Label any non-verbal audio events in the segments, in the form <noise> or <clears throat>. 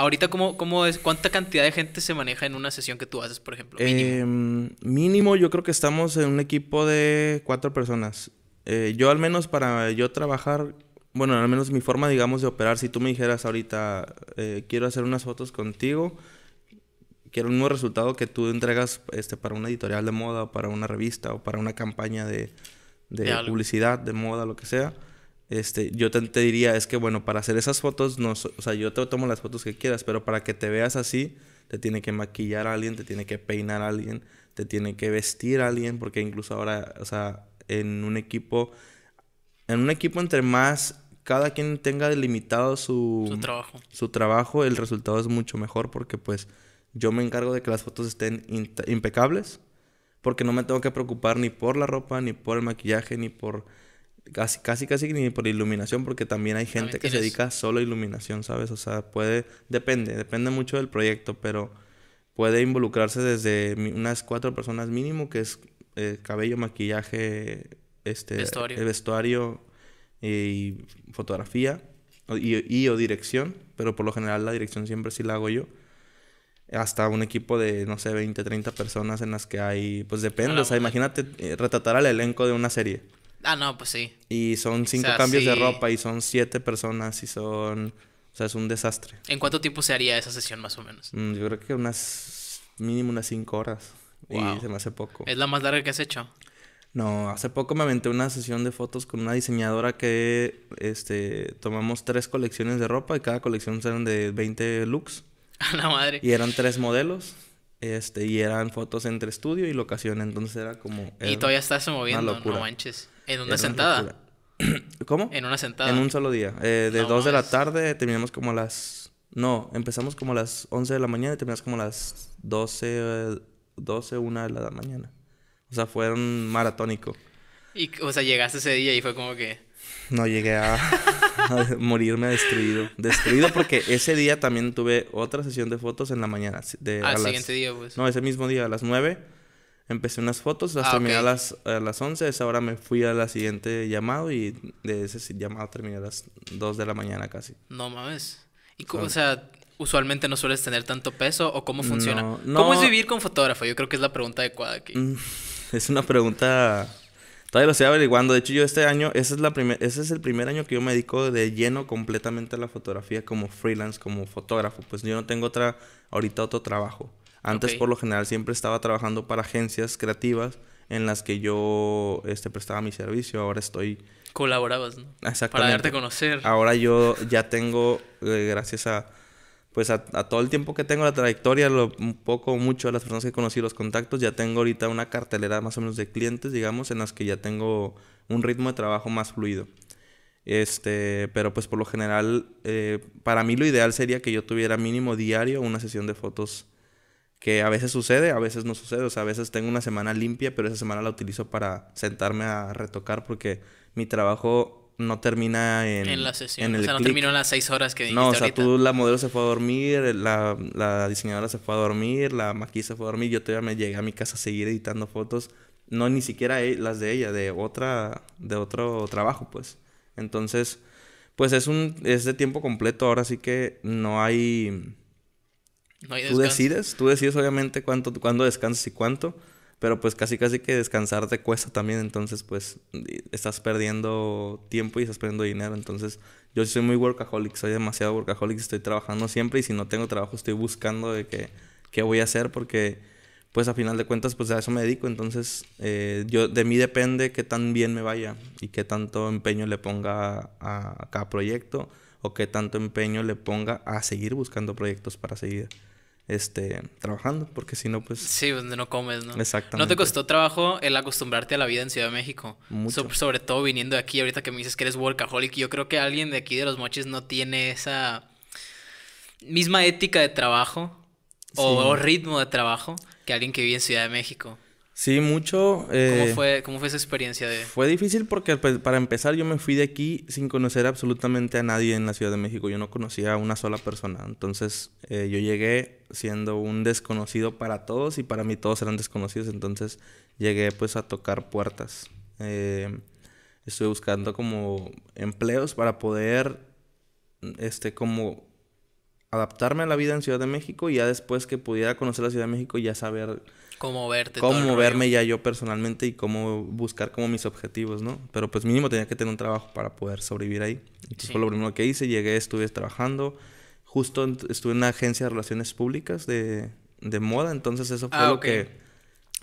Ahorita, ¿cómo, cómo es, ¿cuánta cantidad de gente se maneja en una sesión que tú haces, por ejemplo? Mínimo, em, mínimo yo creo que estamos en un equipo de cuatro personas. Eh, yo al menos para yo trabajar, bueno, al menos mi forma, digamos, de operar, si tú me dijeras ahorita, eh, quiero hacer unas fotos contigo, quiero un mismo resultado que tú entregas este, para una editorial de moda o para una revista o para una campaña de publicidad, de moda, lo que sea este, yo te, diría, es que bueno, para hacer esas fotos, no, o sea, yo te tomo las fotos que quieras, pero para que te veas así, te tiene que maquillar a alguien, te tiene que peinar a alguien, te tiene que vestir a alguien, porque incluso ahora, o sea, en un equipo, en un equipo entre más cada quien tenga delimitado su, trabajo. su trabajo, el resultado es mucho mejor porque pues yo me encargo de que las fotos estén impecables, porque no me tengo que preocupar ni por la ropa, ni por el maquillaje, ni por casi, casi, casi ni por iluminación, porque también hay gente que se dedica solo a iluminación, ¿sabes? O sea, puede, depende, depende mucho del proyecto, pero puede involucrarse desde unas cuatro personas mínimo, que es eh, cabello, maquillaje, este, vestuario. Eh, y, fotografía y, o dirección, pero por lo general la dirección siempre sí la hago yo. Hasta un equipo de, no sé, 20, 30 personas en las que hay, pues depende, o sea, imagínate eh, retratar al elenco de una serie. Ah, no, pues sí. Y son cinco cambios de ropa y son siete personas y son... O sea, es un desastre. ¿En cuánto tiempo se haría esa sesión más o menos? Mm, yo creo que unas... mínimo unas cinco horas. Y se me hace poco. ¿Es la más larga que has hecho? No, hace poco me aventé una sesión de fotos con una diseñadora que este, tomamos tres colecciones de ropa y cada colección eran de 20 looks. <laughs> A la madre. Y eran tres modelos. Este, y eran fotos entre estudio y locación, entonces era como... y todavía estás moviendo, no manches. En una sentada. <clears throat> ¿Cómo? En una sentada. En un solo día. Eh, de 2 de la tarde terminamos como las... No, empezamos como a las 11 de la mañana y terminamos como las 12, 12, 1 de la mañana. O sea, fue un maratónico. Y, o sea, llegaste ese día y fue como que... No llegué a... <laughs> a <laughs> morirme destruido. Destruido porque ese día también tuve otra sesión de fotos en la mañana. De, Al siguiente día, pues. No, ese mismo día, a las 9. Empecé unas fotos, las ah, terminé a, las, a las 11. Esa hora me fui a la siguiente llamado y de ese llamado terminé a las 2 de la mañana casi. No mames. Y, cómo ah. o sea, usualmente no sueles tener tanto peso o cómo funciona. ¿Cómo es vivir con fotógrafo? Yo creo que es la pregunta adecuada aquí. Mm, <laughs> es una pregunta Todavía lo estoy averiguando. De hecho, yo este año, ese es, la primer, ese es el primer año que yo me dedico de lleno completamente a la fotografía como freelance, como fotógrafo. Pues yo no tengo otra, ahorita otro trabajo. Antes, por lo general, siempre estaba trabajando para agencias creativas en las que yo este, prestaba mi servicio. Ahora estoy... Colaborabas, ¿no? Exactamente. Para darte conocer. Ahora yo ya tengo, eh, gracias a pues a, todo el tiempo que tengo la trayectoria, lo un poco mucho de las personas que he conocido, los contactos, ya tengo ahorita una cartelera más o menos de clientes, digamos, en las que ya tengo un ritmo de trabajo más fluido. Este, pero pues por lo general, eh, para mí lo ideal sería que yo tuviera mínimo diario una sesión de fotos que a veces sucede, a veces no sucede, o sea, a veces tengo una semana limpia, pero esa semana la utilizo para sentarme a retocar porque mi trabajo no termina en, en la sesión. o sea, no terminó en las seis horas que dijiste No, o sea, tú, la modelo se fue a dormir, la, diseñadora se fue a dormir, la maquilla se fue a dormir. Yo todavía me llegué a mi casa a seguir editando fotos. No ni siquiera e, las de ella, de otra, de otro trabajo, pues. Entonces, pues es un, es de tiempo completo. Ahora sí que no hay... No hay tú decides, tú decides obviamente cuánto, cuándo descansas y cuánto pero pues casi casi que descansar te cuesta también, entonces pues estás perdiendo tiempo y estás perdiendo dinero, entonces yo soy muy workaholic, soy demasiado workaholic, estoy trabajando siempre y si no tengo trabajo estoy buscando de qué qué voy a hacer porque pues a final de cuentas pues a eso me dedico, entonces eh, yo, de mí depende qué tan bien me vaya y qué tanto empeño le ponga a cada proyecto o qué tanto empeño le ponga a seguir buscando proyectos para seguir este, trabajando, porque si no, pues... Sí, donde no comes, ¿no? Exactamente. ¿No te costó trabajo el acostumbrarte a la vida en Ciudad de México? sobre todo viniendo de aquí, ahorita que me dices que eres workaholic, yo creo que alguien de aquí de Los Mochis no tiene esa misma ética de trabajo o ritmo de trabajo que alguien que vive en Ciudad de México. Sí, mucho. ¿Cómo, eh, fue, ¿Cómo fue esa experiencia Fue difícil porque pues, para empezar yo me fui de aquí sin conocer absolutamente a nadie en la Ciudad de México. Yo no conocía a una sola persona. Entonces eh, yo llegué siendo un desconocido para todos y para mí todos eran desconocidos. Entonces llegué pues a tocar puertas. Eh, estuve buscando como empleos para poder este como adaptarme a la vida en Ciudad de México y ya después que pudiera conocer la Ciudad de México ya saber Cómo verte. Cómo todo verme ya yo personalmente y cómo buscar como mis objetivos, ¿no? Pero pues mínimo tenía que tener un trabajo para poder sobrevivir ahí. Entonces fue lo primero que hice. Llegué, estuve trabajando. Justo estuve en una agencia de relaciones públicas de, de moda. Entonces eso fue ah, lo que...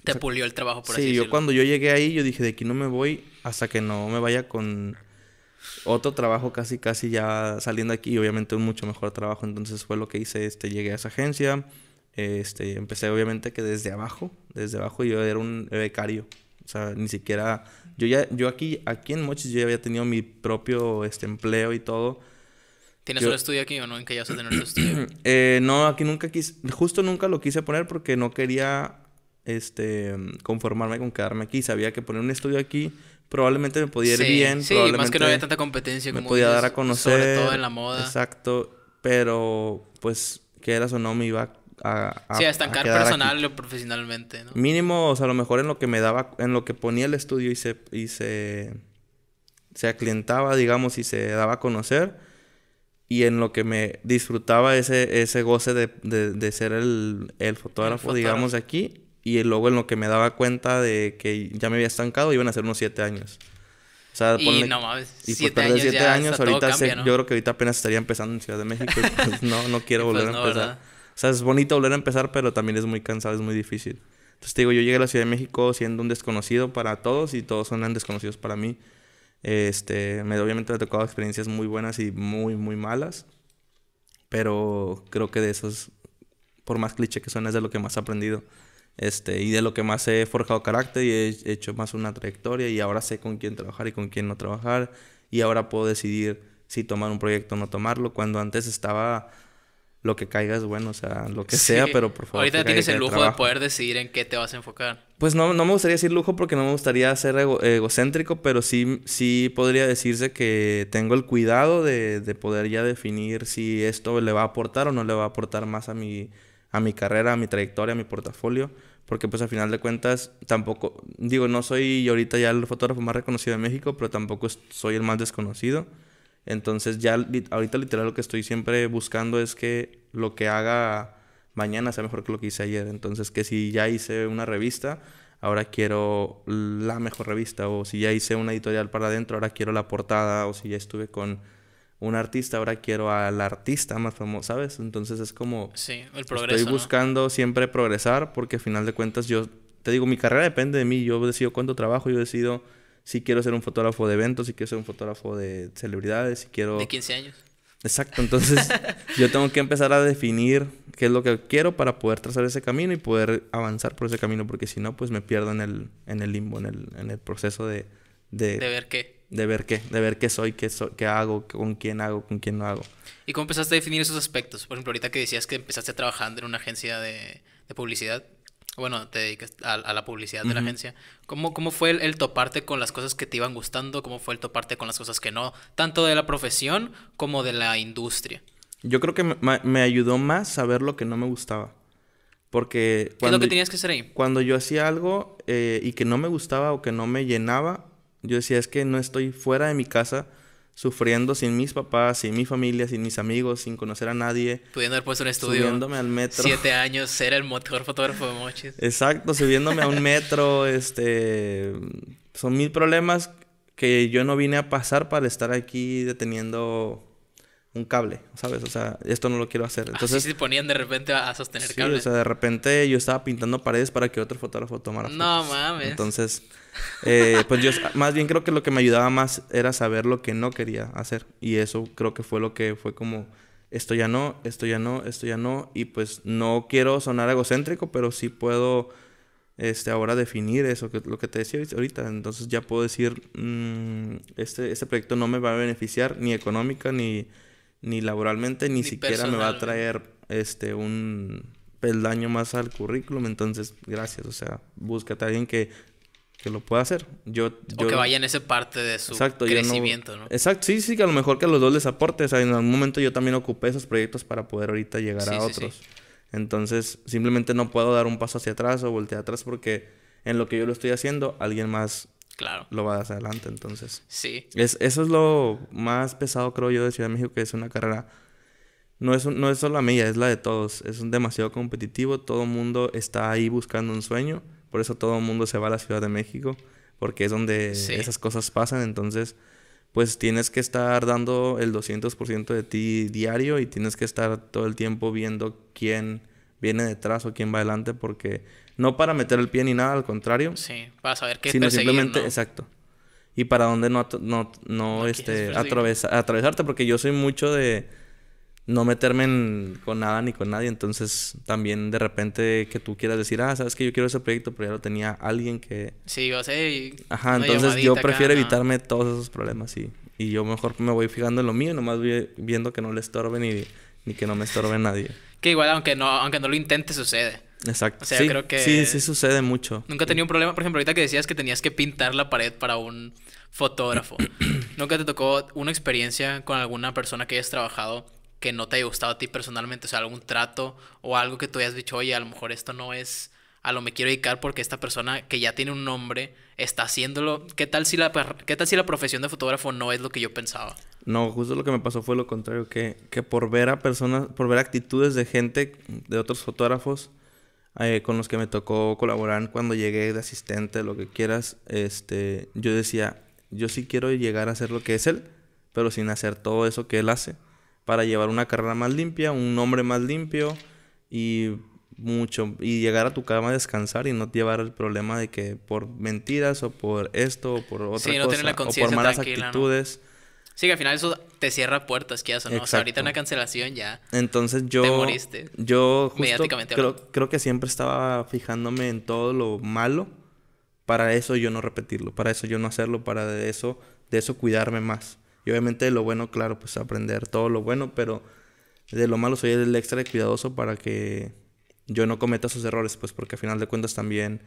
Te pulió el trabajo, por así decirlo. Sí, yo cuando yo llegué ahí, yo dije, de aquí no me voy hasta que no me vaya con otro trabajo casi casi ya saliendo aquí y obviamente un mucho mejor trabajo entonces fue lo que hice este llegué a esa agencia este, empecé obviamente que desde abajo, desde abajo yo era un becario. O sea, ni siquiera yo ya yo aquí aquí en Mochis yo ya había tenido mi propio este empleo y todo. ¿Tienes un estudio aquí o no? ¿En qué ya vas a tener un estudio? <clears throat> Eh, no, aquí nunca quise, justo nunca lo quise poner porque no quería este conformarme con quedarme aquí, sabía que poner un estudio aquí probablemente me podía ir bien, sí, más que no había tanta competencia como me podía dar a conocer, todo en la moda. Exacto, pero pues que era o no me iba sí, a estancar personal o profesionalmente, Mínimo, o sea, a lo mejor en lo que me daba, en lo que ponía el estudio y se, y se, se aclientaba, digamos, y se daba a conocer. Y en lo que me disfrutaba ese, ese goce de, de, ser el, el, fotógrafo, digamos de digamos, aquí. Y luego en lo que me daba cuenta de que ya me había estancado, iban a ser unos siete años. O sea, y por pues años, siete años ahorita yo creo que ahorita apenas estaría empezando en Ciudad de México. Pues, no, no quiero <laughs> pues volver pues no, a empezar. ¿verdad? O sea, es bonito volver a empezar, pero también es muy cansado, es muy difícil. Entonces te digo, yo llegué a la Ciudad de México siendo un desconocido para todos y todos son desconocidos para mí. Este, me, obviamente me ha tocado experiencias muy buenas y muy, muy malas. Pero creo que de esos, por más cliché que son, es de lo que más he aprendido. Este, y de lo que más he forjado carácter y he hecho más una trayectoria y ahora sé con quién trabajar y con quién no trabajar. Y ahora puedo decidir si tomar un proyecto o no tomarlo. Cuando antes estaba lo que caiga es bueno, o sea, lo que <laughs> sea, pero por favor. Ahorita tienes el lujo de, poder decidir en qué te vas a enfocar. Pues no, no me gustaría decir lujo porque no me gustaría ser egocéntrico, pero sí, sí podría decirse que tengo el cuidado de, de, poder ya definir si esto le va a aportar o no le va a aportar más a mi, a mi carrera, a mi trayectoria, a mi portafolio. Porque pues al final de cuentas tampoco, digo, no soy ahorita ya el fotógrafo más reconocido de México, pero tampoco soy el más desconocido. Entonces ya ahorita literal lo que estoy siempre buscando es que lo que haga mañana sea mejor que lo que hice ayer. Entonces que si ya hice una revista, ahora quiero la mejor revista. O si ya hice una editorial para adentro, ahora quiero la portada. O si ya estuve con un artista, ahora quiero al artista más famoso, ¿sabes? Entonces es como... Sí, el progreso. Estoy buscando siempre progresar porque al final de cuentas yo, te digo, mi carrera depende de mí. Yo decido cuánto trabajo, yo decido si quiero ser un fotógrafo de eventos, si quiero ser un fotógrafo de celebridades, si quiero... De 15 años. Exacto, entonces <laughs> yo tengo que empezar a definir qué es lo que quiero para poder trazar ese camino y poder avanzar por ese camino, porque si no, pues me pierdo en el, en el limbo, en el, en el proceso de, de... ver qué. De ver qué, de ver qué soy, qué, qué hago, con quién hago, con quién no hago. ¿Y cómo empezaste a definir esos aspectos? Por ejemplo, ahorita que decías que empezaste trabajando en una agencia de, de publicidad, bueno, te dedicas a, la publicidad de la agencia. ¿Cómo, fue el, toparte con las cosas que te iban gustando? ¿Cómo fue el toparte con las cosas que no? Tanto de la profesión como de la industria. Yo creo que me, ayudó más saber lo que no me gustaba. Porque... Cuando, ¿Qué es lo que tenías que hacer ahí? Cuando yo hacía algo eh, y que no me gustaba o que no me llenaba, yo decía, es que no estoy fuera de mi casa sufriendo sin mis papás, sin mi familia, sin mis amigos, sin conocer a nadie. Pudiendo haber puesto un estudio. Subiéndome al metro. Siete años, ser el motor fotógrafo de Mochis. Exacto, subiéndome a un metro, <laughs> este... Son mil problemas que yo no vine a pasar para estar aquí deteniendo un cable, ¿sabes? O sea, esto no lo quiero hacer. Ah, Entonces, sí se ponían de repente a sostener sí, cable. O sea, de repente yo estaba pintando paredes para que otro fotógrafo tomara. No mames. Entonces, eh, pues yo más bien creo que lo que me ayudaba más era saber lo que no quería hacer. Y eso creo que fue lo que fue como, esto ya no, esto ya no, esto ya no. Y pues no quiero sonar egocéntrico, pero sí puedo este, ahora definir eso, que lo que te decía ahorita. Entonces ya puedo decir, mm, este, este proyecto no me va a beneficiar ni económica, ni, laboralmente, ni, siquiera me va a traer este, un peldaño más al currículum. Entonces, gracias. O sea, búscate a alguien que que lo pueda hacer. Yo, o que vaya en esa parte de su crecimiento, no... Exacto, sí, sí, que a lo mejor que a los dos les aporte. O en algún momento yo también ocupé esos proyectos para poder ahorita llegar a otros. Entonces, simplemente no puedo dar un paso hacia atrás o voltear atrás porque en lo que yo lo estoy haciendo, alguien más claro. lo va hacia adelante. Entonces, sí. Es, eso es lo más pesado, creo yo, de Ciudad de México, que es una carrera. No es, no es solo la mía, es la de todos. Es demasiado competitivo. Todo el mundo está ahí buscando un sueño por eso todo el mundo se va a la Ciudad de México, porque es donde esas cosas pasan. Entonces, pues tienes que estar dando el 200% de ti diario y tienes que estar todo el tiempo viendo quién viene detrás o quién va adelante, porque no para meter el pie ni nada, al contrario. Sí, para saber qué Sino simplemente, exacto. Y para dónde no, no, no, este, atravesarte, porque yo soy mucho de no meterme en, con nada ni con nadie. Entonces, también de repente que tú quieras decir, ah, sabes que yo quiero ese proyecto, pero ya lo tenía alguien que. Sí, o sea. Ajá, entonces yo prefiero evitarme todos esos problemas, sí. Y yo mejor me voy fijando en lo mío, nomás viendo que no le estorben y ni que no me estorbe nadie. Que igual, aunque no, aunque no lo intente, sucede. Exacto. O sea, creo que. Sí, sí, sucede mucho. Nunca he tenido un problema. Por ejemplo, ahorita que decías que tenías que pintar la pared para un fotógrafo. <clears throat> ¿Nunca te tocó una experiencia con alguna persona que hayas trabajado que no te haya gustado a ti personalmente, o sea, algún trato o algo que tú hayas dicho, oye, a lo mejor esto no es a lo me quiero dedicar porque esta persona que ya tiene un nombre está haciéndolo. ¿Qué tal si la, qué tal si la profesión de fotógrafo no es lo que yo pensaba? No, justo lo que me pasó fue lo contrario, que, por ver a personas, por ver actitudes de gente, de otros fotógrafos eh, con los que me tocó colaborar cuando llegué de asistente, lo que quieras, este, yo decía, yo sí quiero llegar a hacer lo que es él, pero sin hacer todo eso que él hace para llevar una carrera más limpia, un nombre más limpio y mucho y llegar a tu cama a descansar y no llevar el problema de que por mentiras o por esto o por otra sí, no cosa o por malas actitudes. Sí, que al final eso te cierra puertas, que eso, ahorita una cancelación ya. Entonces yo te moriste. Yo justo creo, que siempre estaba fijándome en todo lo malo para eso yo no repetirlo, para eso yo no hacerlo, para eso de eso cuidarme más. Y obviamente de lo bueno, claro, pues aprender todo lo bueno, pero de lo malo soy el extra de cuidadoso para que yo no cometa esos errores, pues porque a final de cuentas también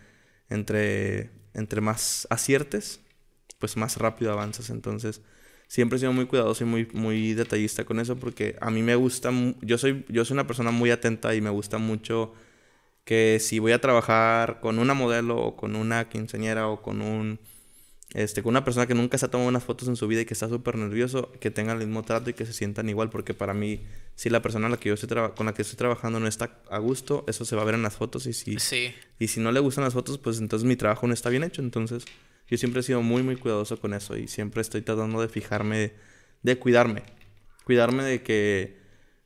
entre, entre más aciertes, pues más rápido avanzas. Entonces, siempre he sido muy cuidadoso y muy, muy detallista con eso porque a mí me gusta, yo soy, yo soy una persona muy atenta y me gusta mucho que si voy a trabajar con una modelo o con una quinceañera o con un este, con una persona que nunca se ha tomado unas fotos en su vida y que está súper nervioso, que tenga el mismo trato y que se sientan igual, porque para mí, si la persona a la que yo estoy con la que estoy trabajando no está a gusto, eso se va a ver en las fotos y si, y si no le gustan las fotos, pues entonces mi trabajo no está bien hecho. Entonces, yo siempre he sido muy, muy cuidadoso con eso y siempre estoy tratando de fijarme, de cuidarme, cuidarme de que,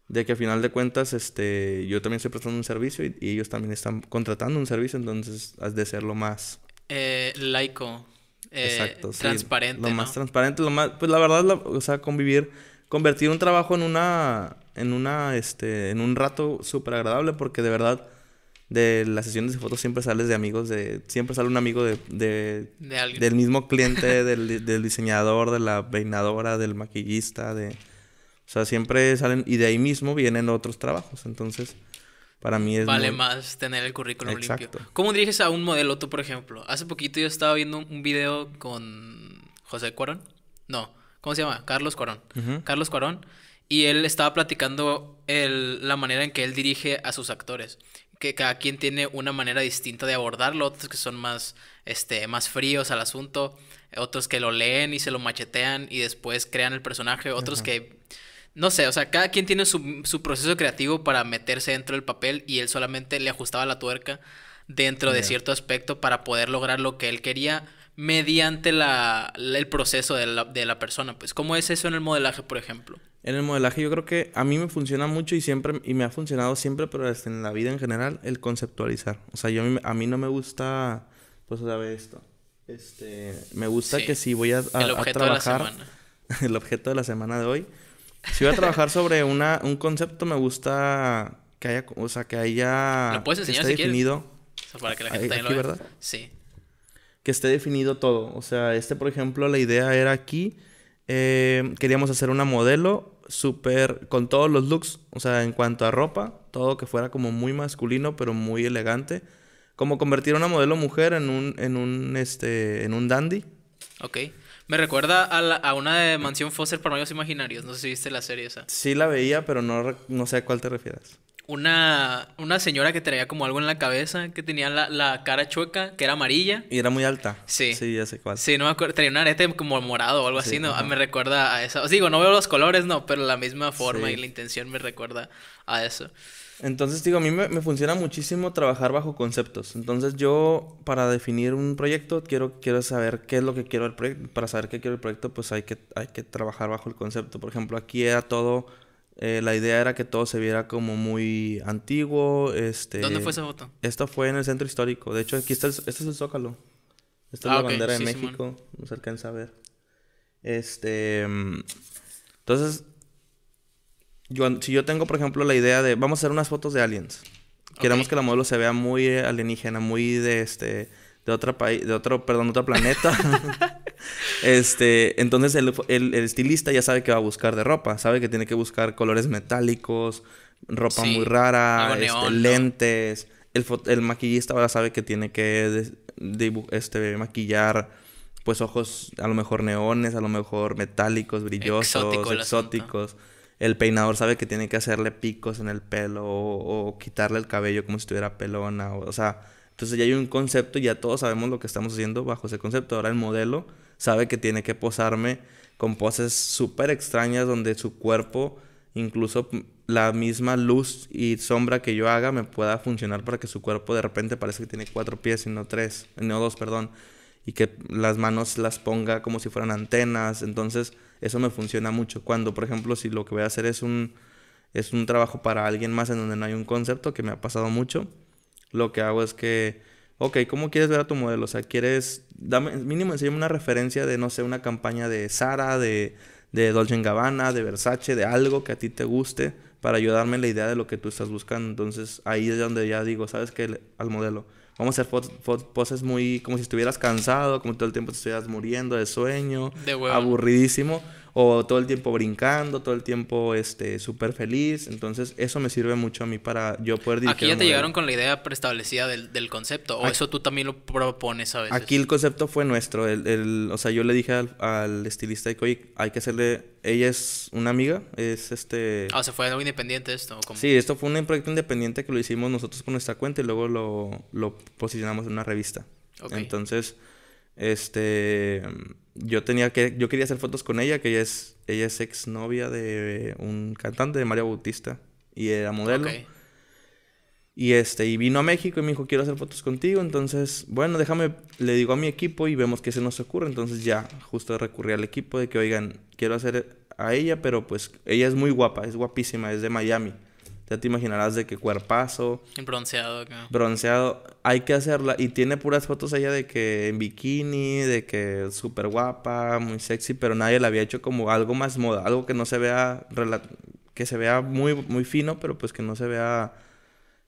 de que a final de cuentas, este, yo también estoy prestando un servicio y, ellos también están contratando un servicio, entonces has de ser lo más... Eh, laico Exacto, sí, transparente. Lo más transparente, lo más, pues la verdad, o sea, convivir, convertir un trabajo en una, en una, este, en un rato súper agradable porque de verdad de las sesiones de fotos siempre sales de amigos, de siempre sale un amigo de, de, del mismo cliente, <laughs> del, del, diseñador, de la peinadora, del maquillista, de... O sea, siempre salen y de ahí mismo vienen otros trabajos. Entonces, para mí es. Vale más tener el currículum Exacto. limpio. ¿Cómo diriges a un modelo tú, por ejemplo? Hace poquito yo estaba viendo un video con José Cuarón. No, ¿cómo se llama? Carlos Cuarón. Carlos Cuarón. Y él estaba platicando la manera en que él dirige a sus actores. Que cada quien tiene una manera distinta de abordarlo. Otros que son más, este, más fríos al asunto. Otros que lo leen y se lo machetean y después crean el personaje. Otros que no sé, o sea, cada quien tiene su, proceso creativo para meterse dentro del papel y él solamente le ajustaba la tuerca dentro de cierto aspecto para poder lograr lo que él quería mediante la, el proceso de la, de la, persona. Pues, ¿cómo es eso en el modelaje, por ejemplo? En el modelaje yo creo que a mí me funciona mucho y siempre, y me ha funcionado siempre, pero en la vida en general, el conceptualizar. O sea, yo, a mí no me gusta, pues, sabe esto. Este, me gusta que si voy a, el objeto trabajar... De la semana. <laughs> el objeto de la semana de hoy si voy a trabajar sobre una, un concepto, me gusta que haya, o sea, que haya... Lo definido. para que la gente lo vea. ¿verdad? Sí. Que esté definido todo. O sea, este, por ejemplo, la idea era aquí... Eh, queríamos hacer una modelo súper con todos los looks, o sea, en cuanto a ropa, todo que fuera como muy masculino pero muy elegante, como convertir una modelo mujer en un en un este en un dandy. Ok. Me recuerda a, a una de Mansión Foster para niños Imaginarios. No sé si viste la serie esa. Sí la veía, pero no, no sé a cuál te refieres. Una, una señora que traía como algo en la cabeza, que tenía la, cara chueca, que era amarilla. Y era muy alta. Sí. Sí, ya sé cuál. Sí, no me acuerdo. Traía un arete como morado o algo así, ¿no? Ah, me recuerda a esa. O digo, no veo los colores, no, pero la misma forma y la intención me recuerda a eso. Entonces, digo, a mí me, funciona muchísimo trabajar bajo conceptos. Entonces, yo para definir un proyecto quiero, quiero saber qué es lo que quiero el proyecto. Para saber qué quiero el proyecto, pues hay que, hay que trabajar bajo el concepto. Por ejemplo, aquí era todo, eh, la idea era que todo se viera como muy antiguo. Este, ¿Dónde fue esa foto? Esto fue en el centro histórico. De hecho, aquí está el, este es el Zócalo. Esta es ah, la bandera de México. no se alcanza a ver. Este... Mm, entonces, si yo tengo, por ejemplo, la idea de vamos a hacer unas fotos de aliens. Queremos que la modelo se vea muy alienígena, muy de este de otro país, de otro, perdón, otro planeta. <laughs> este, entonces el, el, estilista ya sabe que va a buscar de ropa, sabe que tiene que buscar colores metálicos, ropa muy rara, este, lentes. El, el, maquillista ahora sabe que tiene que este, maquillar pues ojos a lo mejor neones, a lo mejor metálicos, brillosos, exóticos el peinador sabe que tiene que hacerle picos en el pelo o, quitarle el cabello como si estuviera pelona. O, sea, entonces ya hay un concepto y ya todos sabemos lo que estamos haciendo bajo ese concepto. Ahora el modelo sabe que tiene que posarme con poses súper extrañas donde su cuerpo, incluso la misma luz y sombra que yo haga me pueda funcionar para que su cuerpo de repente parece que tiene cuatro pies y no tres, eh, no dos, perdón. Y que las manos las ponga como si fueran antenas. Entonces eso me funciona mucho. Cuando, por ejemplo, si lo que voy a hacer es un, es un trabajo para alguien más en donde no hay un concepto, que me ha pasado mucho, lo que hago es que, ok, ¿cómo quieres ver a tu modelo? O sea, quieres, dame, mínimo enséñame una referencia de, no sé, una campaña de Sara, de, de Dolce Gabbana, de Versace, de algo que a ti te guste, para ayudarme en la idea de lo que tú estás buscando. Entonces ahí es donde ya digo, ¿sabes qué? Al modelo Vamos a hacer poses muy como si estuvieras cansado, como todo el tiempo te estuvieras muriendo de sueño, de aburridísimo o todo el tiempo brincando, todo el tiempo este súper feliz. Entonces, eso me sirve mucho a mí para yo poder dirigir. Aquí ya te llegaron con la idea preestablecida del, del concepto, o eso tú también lo propones a veces. Aquí el concepto fue nuestro. o sea, yo le dije al, estilista de oye, hay que hacerle. Ella es una amiga, es este. Ah, se fue algo independiente esto. Sí, esto fue un proyecto independiente que lo hicimos nosotros con nuestra cuenta y luego lo, lo posicionamos en una revista. Entonces este, yo tenía que, yo quería hacer fotos con ella, que ella es, ella es exnovia de un cantante de María Bautista y era modelo. Y este, y vino a México y me dijo, quiero hacer fotos contigo. Entonces, bueno, déjame, le digo a mi equipo y vemos qué se nos ocurre. Entonces ya, justo recurrí al equipo de que, oigan, quiero hacer a ella, pero pues ella es muy guapa, es guapísima, es de Miami. Ya te imaginarás de qué cuerpazo. Bronceado acá. Bronceado. Hay que hacerla. Y tiene puras fotos ella de que en bikini, de que súper guapa, muy sexy, pero nadie la había hecho como algo más moda, algo que no se vea, que se vea muy, muy fino, pero pues que no se vea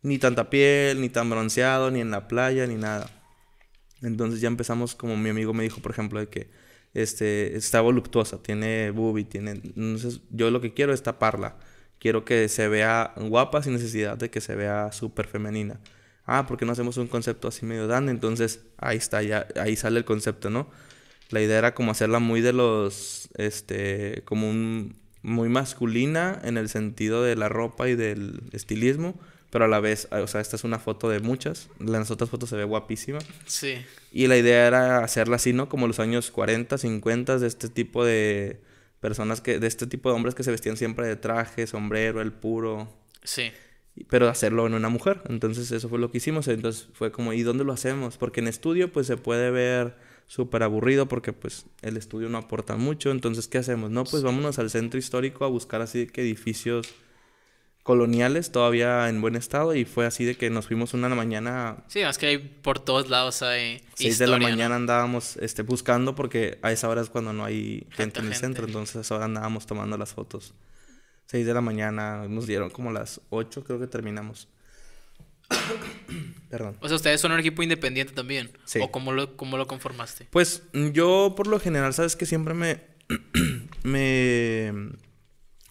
ni tanta piel, ni tan bronceado, ni en la playa, ni nada. Entonces ya empezamos, como mi amigo me dijo, por ejemplo, de que este, está voluptuosa, tiene booby, tiene... Entonces yo lo que quiero es taparla Quiero que se vea guapa sin necesidad de que se vea súper femenina. Ah, porque no hacemos un concepto así medio dan? Entonces, ahí está, ya, ahí sale el concepto, ¿no? La idea era como hacerla muy de los, este, como muy masculina en el sentido de la ropa y del estilismo, pero a la vez, ah, o sea, esta es una foto de muchas, las otras fotos se ve guapísima. Sí. Y la idea era hacerla así, ¿no? Como los años 40, 50 de este tipo de personas que, de este tipo de hombres que se vestían siempre de traje, sombrero, el puro. Sí. Pero hacerlo en una mujer. Entonces eso fue lo que hicimos. Entonces fue como, ¿y dónde lo hacemos? Porque en estudio pues se puede ver súper aburrido porque pues el estudio no aporta mucho. Entonces, ¿qué hacemos? No, pues vámonos al centro histórico a buscar así que edificios coloniales todavía en buen estado y fue así de que nos fuimos una la mañana. Sí, es que hay por todos lados hay. 6 de la mañana andábamos este, buscando porque a esa hora es cuando no hay gente, en el centro, entonces a esa andábamos tomando las fotos. 6 de la mañana, nos dieron como las 8 creo que terminamos. <coughs> Perdón. O sea, ustedes son un equipo independiente también. Sí. ¿O cómo lo, cómo lo conformaste? Pues yo por lo general, sabes que siempre me... <coughs> me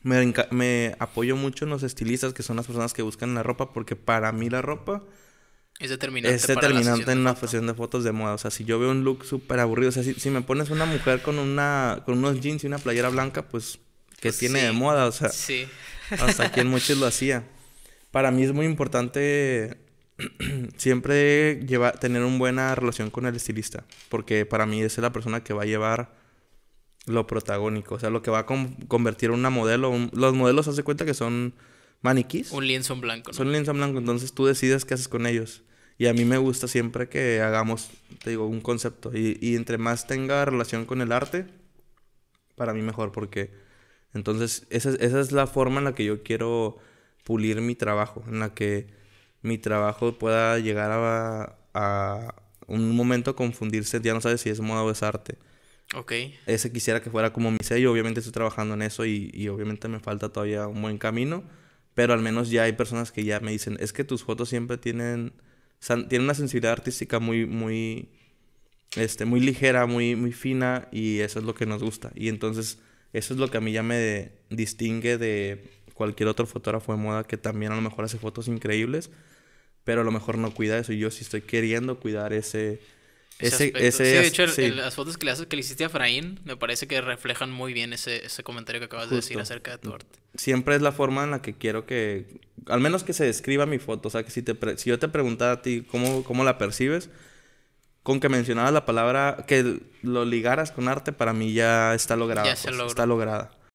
me, apoyo mucho en los estilistas, que son las personas que buscan la ropa, porque para mí la ropa es determinante, en una de fotos de moda. O sea, si yo veo un look súper aburrido, o sea, si, me pones una mujer con, una, con unos jeans y una playera blanca, pues, Que pues tiene de moda? O sea, sí. hasta aquí en muchos lo hacía. Para mí es muy importante <clears throat> siempre llevar, tener una buena relación con el estilista, porque para mí es la persona que va a llevar lo protagónico, o sea, lo que va a convertir una modelo. los modelos, hace cuenta que son maniquís. Un lienzo en blanco. Son lienzo en blanco, entonces tú decides qué haces con ellos. Y a mí me gusta siempre que hagamos, te digo, un concepto. Y, entre más tenga relación con el arte, para mí mejor, porque entonces esa, es la forma en la que yo quiero pulir mi trabajo, en la que mi trabajo pueda llegar a, a un momento confundirse, ya no sabes si es moda o es arte. Ok. Ese quisiera que fuera como mi sello. Obviamente estoy trabajando en eso y, y, obviamente me falta todavía un buen camino. Pero al menos ya hay personas que ya me dicen, es que tus fotos siempre tienen, tienen una sensibilidad artística muy, muy, este, muy ligera, muy, muy fina y eso es lo que nos gusta. Y entonces eso es lo que a mí ya me distingue de cualquier otro fotógrafo de moda que también a lo mejor hace fotos increíbles, pero a lo mejor no cuida eso. Y yo sí estoy queriendo cuidar ese ese, ese, de hecho, las fotos que le, que hiciste a Fraín me parece que reflejan muy bien ese, ese comentario que acabas de decir acerca de tu arte. Siempre es la forma en la que quiero que, al menos que se describa mi foto, o sea, que si, te yo te preguntara a ti cómo, cómo la percibes, con que mencionabas la palabra, que lo ligaras con arte, para mí ya está lograda. Ya pues, está lograda.